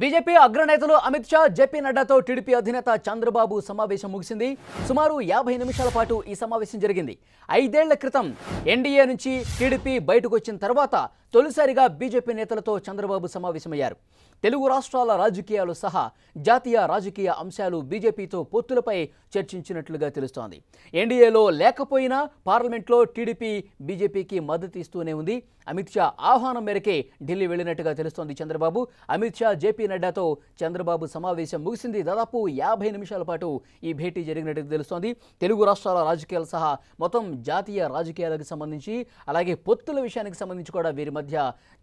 BJP అగ్రనేతలు Amit Shah JP నడ్డాతో TDP అధినేత చంద్రబాబు సమావేశం ముగిసింది సుమారు యాభై నిమిషాల పాటు ఈ సమావేశం జరిగింది ఐదేళ్ల క్రితం ఎన్డీఏ నుంచి టీడీపీ బయటకు వచ్చిన తర్వాత తొలిసారిగా బీజేపీ నేతలతో చంద్రబాబు సమావేశమయ్యారు తెలుగు రాష్ట్రాల రాజకీయాలు సహా జాతీయ రాజకీయ అంశాలు బీజేపీతో పొత్తులపై చర్చించినట్లుగా తెలుస్తోంది ఎన్డీఏలో లేకపోయినా పార్లమెంట్లో టీడీపీ బీజేపీకి మద్దతు ఇస్తూనే ఉంది అమిత్ షా ఆహ్వానం మేరకే ఢిల్లీ వెళ్ళినట్టుగా తెలుస్తోంది చంద్రబాబు అమిత్ షా జేపీ నడ్డాతో చంద్రబాబు సమావేశం ముగిసింది దాదాపు యాభై నిమిషాల పాటు ఈ భేటీ జరిగినట్టుగా తెలుస్తోంది తెలుగు రాష్ట్రాల రాజకీయాలు సహా మొత్తం జాతీయ రాజకీయాలకు సంబంధించి అలాగే పొత్తుల విషయానికి సంబంధించి కూడా వీరి మధ్య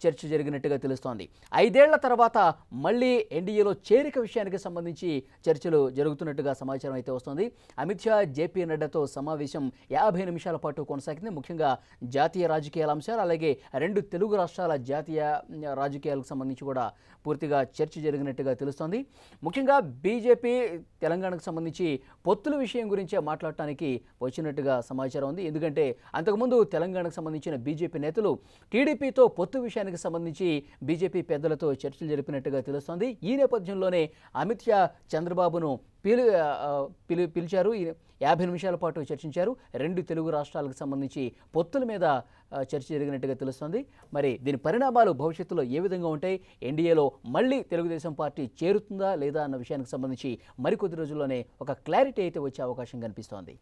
చర్చ జరిగినట్టుగా తెలుస్తోంది ఐదేళ్ల తర్వాత మళ్ళీ ఎన్డీఏలో చేరిక విషయానికి సంబంధించి చర్చలు జరుగుతున్నట్టుగా సమాచారం అయితే వస్తుంది అమిత్ షా జేపీ నడ్డాతో సమావేశం యాభై నిమిషాల పాటు కొనసాగింది ముఖ్యంగా జాతీయ రాజకీయాల అంశాలు అలాగే రెండు తెలుగు రాష్ట్రాల జాతీయ రాజకీయాలకు సంబంధించి కూడా పూర్తిగా చర్చ జరిగినట్టుగా తెలుస్తోంది ముఖ్యంగా బీజేపీ తెలంగాణకు సంబంధించి పొత్తుల విషయం గురించే మాట్లాడటానికి వచ్చినట్టుగా సమాచారం ఉంది ఎందుకంటే అంతకుముందు తెలంగాణకు సంబంధించిన బీజేపీ నేతలు టీడీపీతో పొత్తు విషయానికి సంబంధించి బీజేపీ పెద్దలతో చర్చలు జరిపిన చేస్తున్నట్టుగా తెలుస్తోంది ఈ నేపథ్యంలోనే అమిత్ షా చంద్రబాబును పిలు పిలు పిలిచారు యాభై నిమిషాల పాటు చర్చించారు రెండు తెలుగు రాష్ట్రాలకు సంబంధించి పొత్తుల మీద చర్చ జరిగినట్టుగా తెలుస్తోంది మరి దీని పరిణామాలు భవిష్యత్తులో ఏ విధంగా ఉంటాయి ఎన్డీఏలో మళ్ళీ తెలుగుదేశం పార్టీ చేరుతుందా లేదా అన్న విషయానికి సంబంధించి మరికొద్ది రోజుల్లోనే ఒక క్లారిటీ అయితే వచ్చే అవకాశం కనిపిస్తోంది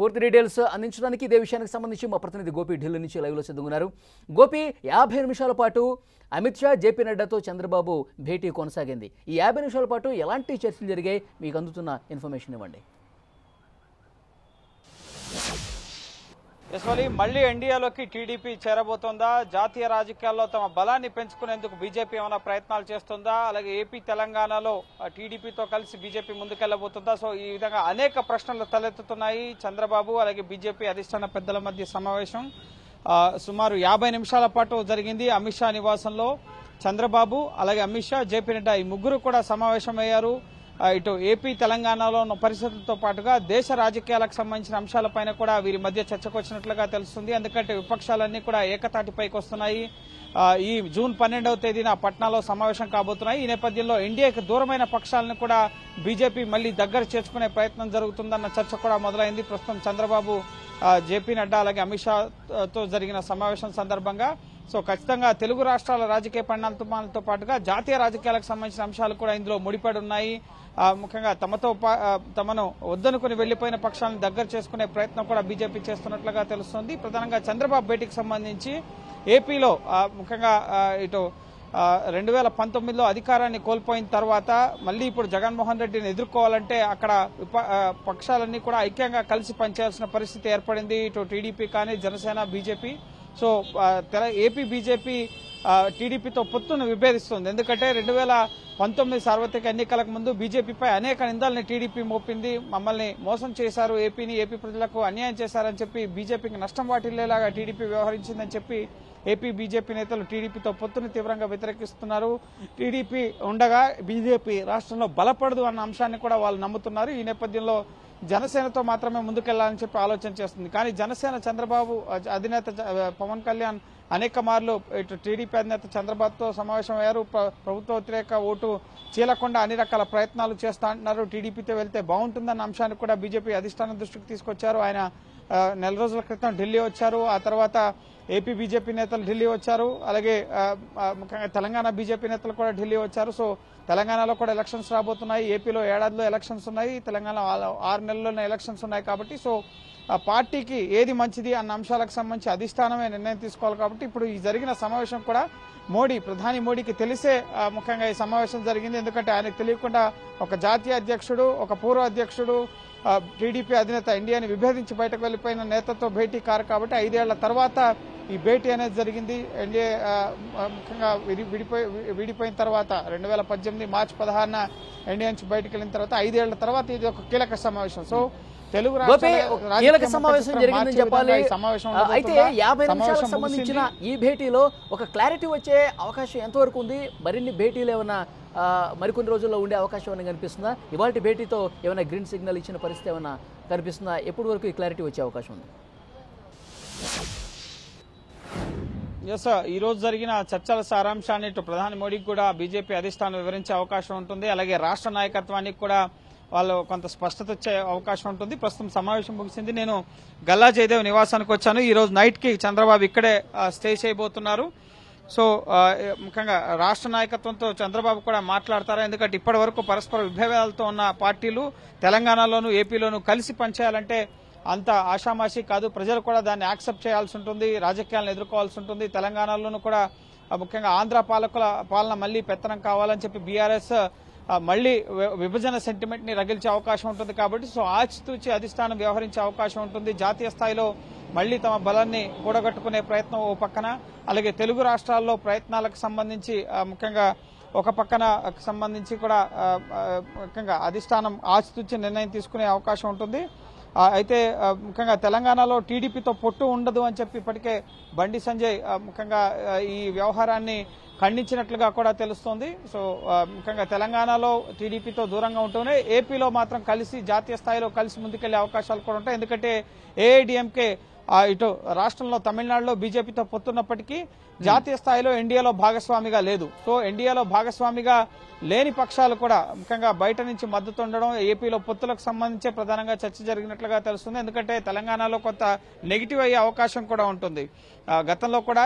పూర్తి డీటెయిల్స్ అందించడానికి ఇదే విషయానికి సంబంధించి మా ప్రతినిధి గోపి ఢిల్లీ నుంచి లైవ్లో చదువుకున్నారు గోపి యాభై నిమిషాల పాటు అమిత్ షా జేపీ నడ్డాతో చంద్రబాబు భేటీ కొనసాగింది ఈ యాభై నిమిషాల పాటు ఎలాంటి చర్చలు జరిగాయి మీకు అందుతున్న ఇన్ఫర్మేషన్ ఇవ్వండి యశ్వలి మళ్ళీ ఎన్డీఏలోకి టీడీపీ చేరబోతోందా జాతీయ రాజకీయాల్లో తమ బలాన్ని పెంచుకునేందుకు బీజేపీ ఏమైనా ప్రయత్నాలు చేస్తుందా అలాగే ఏపీ తెలంగాణలో టీడీపీతో కలిసి బీజేపీ ముందుకెళ్లబోతుందా సో ఈ విధంగా అనేక ప్రశ్నలు తలెత్తుతున్నాయి చంద్రబాబు అలాగే బీజేపీ అధిష్టాన పెద్దల మధ్య సమావేశం సుమారు యాభై నిమిషాల పాటు జరిగింది అమిత్ షా నివాసంలో చంద్రబాబు అలాగే అమిత్ షా జేపీ నడ్డా ఈ ముగ్గురు కూడా సమావేశమయ్యారు ఇటు ఏపీ తెలంగాణలో ఉన్న పరిస్థితులతో పాటుగా దేశ రాజకీయాలకు సంబంధించిన అంశాలపైన కూడా వీరి మధ్య చర్చకు వచ్చినట్లుగా తెలుస్తుంది ఎందుకంటే విపక్షాలన్నీ కూడా ఏకతాటిపైకి వస్తున్నాయి ఈ జూన్ పన్నెండవ తేదీన పట్నాలో సమావేశం కాబోతున్నాయి ఈ నేపథ్యంలో ఎన్డీఏకి దూరమైన పక్షాలను కూడా బీజేపీ మళ్లీ దగ్గర చేర్చుకునే ప్రయత్నం జరుగుతుందన్న చర్చ కూడా మొదలైంది ప్రస్తుతం చంద్రబాబు జేపీ నడ్డా అలాగే అమిత్ షాతో జరిగిన సమావేశం సందర్భంగా సో ఖచ్చితంగా తెలుగు రాష్ట్రాల రాజకీయ పరిణామాలతో పాటుగా జాతీయ రాజకీయాలకు సంబంధించిన అంశాలు కూడా ఇందులో ముడిపడి ఉన్నాయి ముఖ్యంగా తమతో తమను వద్దనుకుని వెళ్లిపోయిన పక్షాలను దగ్గర చేసుకునే ప్రయత్నం కూడా బీజేపీ చేస్తున్నట్లుగా తెలుస్తోంది ప్రధానంగా చంద్రబాబు భేటీకి సంబంధించి ఏపీలో ముఖ్యంగా ఇటు రెండు వేల పంతొమ్మిదిలో అధికారాన్ని కోల్పోయిన తర్వాత మళ్ళీ ఇప్పుడు జగన్మోహన్ రెడ్డిని ఎదుర్కోవాలంటే అక్కడ పక్షాలన్నీ కూడా ఐక్యంగా కలిసి పనిచేయాల్సిన పరిస్థితి ఏర్పడింది ఇటు టీడీపీ కానీ Janasena BJP so AP BJP టీడీపీతో పొత్తును విభేదిస్తుంది ఎందుకంటే రెండు వేల పంతొమ్మిది సార్వత్రిక ఎన్నికలకు ముందు బీజేపీపై అనేక నిందల్ని టీడీపీ మోపింది మమ్మల్ని మోసం చేశారు ఏపీని ఏపీ ప్రజలకు అన్యాయం చేశారని చెప్పి బీజేపీకి నష్టం వాటిల్లేలాగా టీడీపీ వ్యవహరించిందని చెప్పి ఏపీ బీజేపీ నేతలు టీడీపీతో పొత్తును తీవ్రంగా వ్యతిరేకిస్తున్నారు టీడీపీ ఉండగా బీజేపీ రాష్ట్రంలో బలపడదు అన్న అంశాన్ని కూడా వాళ్ళు నమ్ముతున్నారు ఈ నేపథ్యంలో జనసేనతో మాత్రమే ముందుకెళ్లాలని చెప్పి ఆలోచన చేస్తుంది కానీ జనసేన చంద్రబాబు అధినేత పవన్ కళ్యాణ్ అనేక మార్లు ఇటు టీడీపీ అధినేత చంద్రబాబుతో సమావేశమయ్యారు ప్రభుత్వ వ్యతిరేక ఓటు చీలకుండా అన్ని రకాల ప్రయత్నాలు చేస్తా అంటున్నారు టీడీపీతో వెళ్తే బాగుంటుందన్న అంశాన్ని కూడా బీజేపీ అధిష్టానం దృష్టికి తీసుకొచ్చారు ఆయన నెల రోజుల క్రితం ఢిల్లీ వచ్చారు ఆ తర్వాత ఏపీ బీజేపీ నేతలు ఢిల్లీ వచ్చారు అలాగే ముఖ్యంగా తెలంగాణ బీజేపీ నేతలు కూడా ఢిల్లీ వచ్చారు సో తెలంగాణలో కూడా ఎలక్షన్స్ రాబోతున్నాయి ఏపీలో ఏడాదిలో ఎలక్షన్స్ ఉన్నాయి తెలంగాణలో ఆరు నెలల్లోనే ఎలక్షన్స్ ఉన్నాయి కాబట్టి సో పార్టీకి ఏది మంచిది అన్న అంశాలకు సంబంధించి అధిష్టానమే నిర్ణయం తీసుకోవాలి కాబట్టి ఇప్పుడు ఈ జరిగిన సమావేశం కూడా మోడీ ప్రధాని మోడీకి తెలిసే ముఖ్యంగా ఈ సమావేశం జరిగింది ఎందుకంటే ఆయనకు తెలియకుండా ఒక జాతీయ అధ్యక్షుడు ఒక పూర్వ అధ్యక్షుడు టీడీపీ అధినేత ఎన్డీఏని విభేదించి బయటకు వెళ్లిపోయిన నేతతో భేటీ కారు కాబట్టి ఐదేళ్ల తర్వాత ఈ భేటీ అనేది జరిగింది ఎన్డీఏ ముఖ్యంగా విడిపోయి విడిపోయిన తర్వాత రెండు వేల పద్దెనిమిది మార్చి పదహారున ఎన్డీఏ నుంచి బయటకు వెళ్ళిన తర్వాత ఐదేళ్ల తర్వాత ఇది ఒక కీలక సమావేశం సో తెలుగు కీలక సమావేశం జరిగిందని చెప్పాలి అయితే యాభై నిమిషాలకు సంబంధించిన ఈ భేటీలో ఒక క్లారిటీ వచ్చే అవకాశం ఎంతవరకు ఉంది మరిన్ని భేటీలు ఏమైనా మరికొన్ని రోజుల్లో ఉండే అవకాశం ఏమైనా కనిపిస్తుందా ఇవాళ భేటీతో ఏమైనా గ్రీన్ సిగ్నల్ ఇచ్చిన పరిస్థితి ఏమైనా కనిపిస్తుందా ఎప్పటి వరకు ఈ క్లారిటీ వచ్చే అవకాశం ఉంది ఎస్ ఈరోజు జరిగిన చర్చల సారాంశాన్ని ఇటు ప్రధాని మోడీకి కూడా బీజేపీ అధిష్టానం వివరించే అవకాశం ఉంటుంది అలాగే రాష్ట్ర నాయకత్వానికి కూడా వాళ్ళు కొంత స్పష్టత వచ్చే అవకాశం ఉంటుంది ప్రస్తుతం సమావేశం ముగిసింది నేను గల్లా జయదేవ్ నివాసానికి వచ్చాను ఈరోజు నైట్కి చంద్రబాబు ఇక్కడే స్టే చేయబోతున్నారు సో ముఖ్యంగా రాష్ట్ర నాయకత్వంతో చంద్రబాబు కూడా మాట్లాడతారా ఎందుకంటే ఇప్పటి వరకు పరస్పర విభేదాలతో ఉన్న పార్టీలు తెలంగాణలోను ఏపీలోను కలిసి పనిచేయాలంటే అంత ఆషామాషి కాదు ప్రజలు కూడా దాన్ని యాక్సెప్ట్ చేయాల్సి ఉంటుంది రాజకీయాలను ఎదుర్కోవాల్సి ఉంటుంది తెలంగాణలోనూ కూడా ముఖ్యంగా ఆంధ్ర పాలకుల పాలన మళ్లీ పెత్తనం కావాలని చెప్పి బీఆర్ఎస్ మళ్లీ విభజన సెంటిమెంట్ ని రగిల్చే అవకాశం ఉంటుంది కాబట్టి సో ఆచితూచి అధిష్టానం వ్యవహరించే అవకాశం ఉంటుంది జాతీయ స్థాయిలో మళ్లీ తమ బలాన్ని కూడగట్టుకునే ప్రయత్నం ఓ పక్కన అలాగే తెలుగు రాష్ట్రాల్లో ప్రయత్నాలకు సంబంధించి ముఖ్యంగా ఒక పక్కన సంబంధించి కూడా ముఖ్యంగా అధిష్టానం ఆచితూచి నిర్ణయం తీసుకునే అవకాశం ఉంటుంది అయితే ముఖ్యంగా తెలంగాణలో టీడీపీతో పొట్టు ఉండదు అని చెప్పి ఇప్పటికే బండి సంజయ్ ముఖ్యంగా ఈ వ్యవహారాన్ని ఖండించినట్లుగా కూడా తెలుస్తోంది సో ముఖ్యంగా తెలంగాణలో టీడీపీతో దూరంగా ఉంటూనే ఏపీలో మాత్రం కలిసి జాతీయ స్థాయిలో కలిసి ముందుకెళ్లే అవకాశాలు కూడా ఉంటాయి ఎందుకంటే ఏఐడిఎంకే ఇటు రాష్ట్రంలో తమిళనాడులో బీజేపీతో పొత్తున్నప్పటికీ జాతీయ స్థాయిలో ఎన్డీఏలో భాగస్వామిగా లేదు సో ఎన్డీఏలో భాగస్వామిగా లేని పక్షాలు కూడా ముఖ్యంగా బయట నుంచి మద్దతు ఉండడం ఏపీలో పొత్తులకు సంబంధించి ప్రధానంగా చర్చ జరిగినట్లుగా తెలుస్తుంది ఎందుకంటే తెలంగాణలో కొంత నెగిటివ్ అయ్యే అవకాశం కూడా ఉంటుంది గతంలో కూడా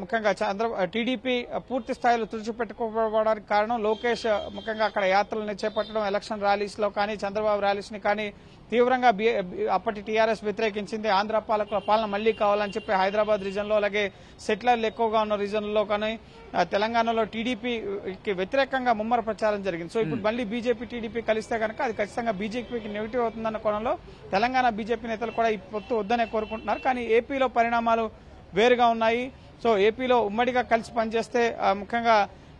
ముఖ్యంగా చంద్ర టీడీపీ పూర్తి స్థాయిలో తుడిచిపెట్టుకోవడానికి కారణం లోకేష్ ముఖ్యంగా అక్కడ యాత్రలను చేపట్టడం ఎలక్షన్ ర్యాలీస్లో కానీ చంద్రబాబు ర్యాలీస్ని కానీ తీవ్రంగా అప్పటి టీఆర్ఎస్ వ్యతిరేకించింది ఆంధ్ర పాలకుల పాలన మళ్లీ కావాలని చెప్పి హైదరాబాద్ రీజన్లో అలాగే సెటిలర్లు ఎక్కువగా ఉన్న రీజన్లో కానీ తెలంగాణలో టీడీపీకి వ్యతిరేకంగా ముమ్మర ప్రచారం జరిగింది సో ఇప్పుడు మళ్ళీ బీజేపీ టీడీపీ కలిస్తే కనుక అది ఖచ్చితంగా బీజేపీకి నెగిటివ్ అవుతుందన్న కోణంలో తెలంగాణ బీజేపీ నేతలు కూడా ఈ పొత్తు వద్దనే కోరుకుంటున్నారు కానీ ఏపీలో పరిణామాలు వేరుగా ఉన్నాయి సో ఏపీలో ఉమ్మడిగా కలిసి పనిచేస్తే ముఖ్యంగా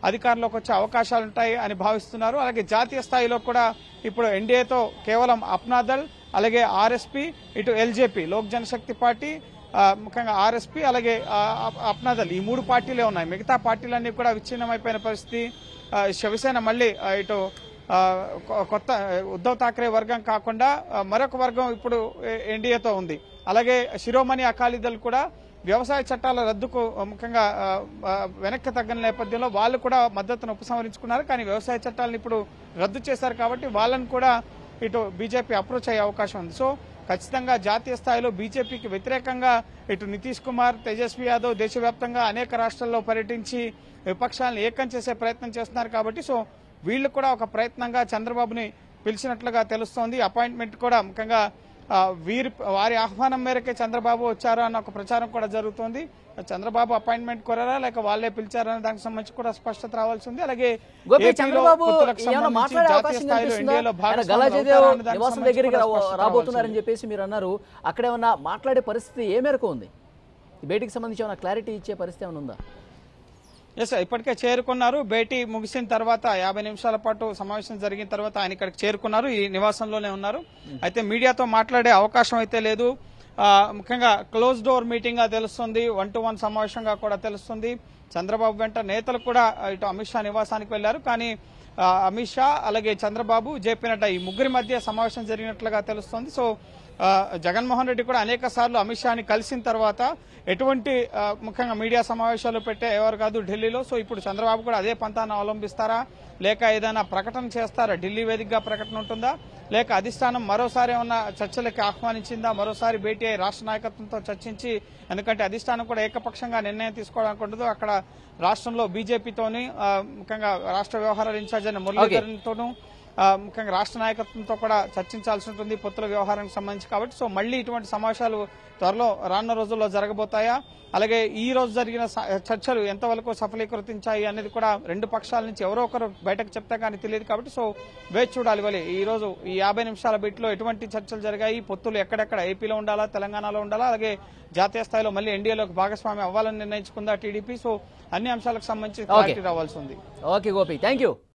అధికారంలోకి వచ్చే అవకాశాలు ఉంటాయి అని భావిస్తున్నారు అలాగే జాతీయ స్థాయిలో కూడా ఇప్పుడు ఎన్డీఏతో కేవలం అప్నాదల్ అలాగే ఆర్ఎస్పీ ఇటు ఎల్జేపీ లోక్ జనశక్తి పార్టీ ముఖ్యంగా ఆర్ఎస్పీ అలాగే అప్నాదల్ ఈ మూడు పార్టీలే ఉన్నాయి మిగతా పార్టీలన్నీ కూడా విచ్ఛిన్నమైపోయిన పరిస్థితి శివసేన మళ్ళీ ఇటు కొత్త ఉద్దవ్ ఠాక్రే వర్గం కాకుండా మరొక వర్గం ఇప్పుడు ఎన్డీఏతో ఉంది అలాగే శిరోమణి అకాలీదల్ కూడా వ్యవసాయ చట్టాల రద్దుకు ముఖ్యంగా వెనక్కి తగ్గిన నేపథ్యంలో వాళ్ళు కూడా మద్దతును ఉపసంహరించుకున్నారు కానీ వ్యవసాయ చట్టాలను ఇప్పుడు రద్దు చేశారు కాబట్టి వాళ్ళని కూడా ఇటు బీజేపీ అప్రోచ్ అయ్యే అవకాశం ఉంది సో ఖచ్చితంగా జాతీయ స్థాయిలో బీజేపీకి వ్యతిరేకంగా ఇటు నితీష్ కుమార్ తేజస్వి యాదవ్ దేశవ్యాప్తంగా అనేక రాష్ట్రాల్లో పర్యటించి విపక్షాలను ఏకం చేసే ప్రయత్నం చేస్తున్నారు కాబట్టి సో వీళ్ళు కూడా ఒక ప్రయత్నంగా చంద్రబాబుని పిలిచినట్లుగా తెలుస్తోంది అపాయింట్మెంట్ కూడా ముఖ్యంగా వీరి వారి ఆహ్వానం మేరకే చంద్రబాబు వచ్చారు అన్న ఒక ప్రచారం కూడా జరుగుతోంది చంద్రబాబు అపాయింట్మెంట్ కోరారా లేక వాళ్ళే పిలిచారా అనే దానికి సంబంధించి కూడా స్పష్టత రావాల్సి ఉంది అలాగే నివాసం చెప్పేసి మీరు అన్నారు అక్కడ ఏమన్నా మాట్లాడే పరిస్థితి ఏ మేరకు ఉంది బయటికి సంబంధించి ఏమైనా క్లారిటీ ఇచ్చే పరిస్థితి ఏమైనా ఉందా ఎస్ ఇప్పటికే చేరుకున్నారు భేటీ ముగిసిన తర్వాత యాభై నిమిషాల పాటు సమావేశం జరిగిన తర్వాత ఆయన ఇక్కడికి చేరుకున్నారు ఈ నివాసంలోనే ఉన్నారు అయితే మీడియాతో మాట్లాడే అవకాశం అయితే లేదు ముఖ్యంగా క్లోజ్ డోర్ మీటింగ్గా తెలుస్తుంది వన్ టు వన్ సమావేశంగా కూడా తెలుస్తుంది చంద్రబాబు వెంట నేతలు కూడా ఇటు అమిత్ షా నివాసానికి వెళ్లారు కానీ అమిత్ షా అలాగే చంద్రబాబు జేపీ నడ్డా ఈ ముగ్గురి మధ్య సమావేశం జరిగినట్లుగా తెలుస్తోంది సో జగన్మోహన్ రెడ్డి కూడా అనేక సార్లు అమిత్ షాని కలిసిన తర్వాత ఎటువంటి ముఖ్యంగా మీడియా సమావేశాలు పెట్టే ఎవరు కాదు ఢిల్లీలో సో ఇప్పుడు చంద్రబాబు కూడా అదే పంతాన్ని అవలంబిస్తారా లేక ఏదైనా ప్రకటన చేస్తారా ఢిల్లీ వేదికగా ప్రకటన ఉంటుందా లేక అధిష్టానం మరోసారి ఏమన్నా చర్చలకి ఆహ్వానించిందా మరోసారి భేటీ రాష్ట్ర నాయకత్వంతో చర్చించి ఎందుకంటే అధిష్టానం కూడా ఏకపక్షంగా నిర్ణయం తీసుకోవడానికి ఉండదు అక్కడ రాష్ట్రంలో బీజేపీతోని ముఖ్యంగా రాష్ట్ర వ్యవహారాల ఇన్ఛార్జ్ అయిన మురళీధరన్తోనూ ముఖ్యంగా రాష్ట్ర నాయకత్వంతో కూడా చర్చించాల్సి ఉంటుంది పొత్తుల వ్యవహారానికి సంబంధించి కాబట్టి సో మళ్ళీ ఇటువంటి సమావేశాలు త్వరలో రానున్న రోజుల్లో జరగబోతాయా అలాగే ఈ రోజు జరిగిన చర్చలు ఎంతవరకు సఫలీకృతించాయి అనేది కూడా రెండు పక్షాల నుంచి ఎవరో ఒకరు బయటకు చెప్తే కానీ తెలియదు కాబట్టి సో వేచి చూడాలి వాళ్ళు ఈ రోజు ఈ యాభై నిమిషాల బిట్లో ఎటువంటి చర్చలు జరిగాయి పొత్తులు ఎక్కడెక్కడ ఏపీలో ఉండాలా తెలంగాణలో ఉండాలా అలాగే జాతీయ స్థాయిలో మళ్ళీ ఎన్డీఏలోకి భాగస్వామి అవ్వాలని నిర్ణయించుకుందా టీడీపీ సో అన్ని అంశాలకు సంబంధించి క్లారిటీ రావాల్సి ఉంది ఓకే గోపి థ్యాంక్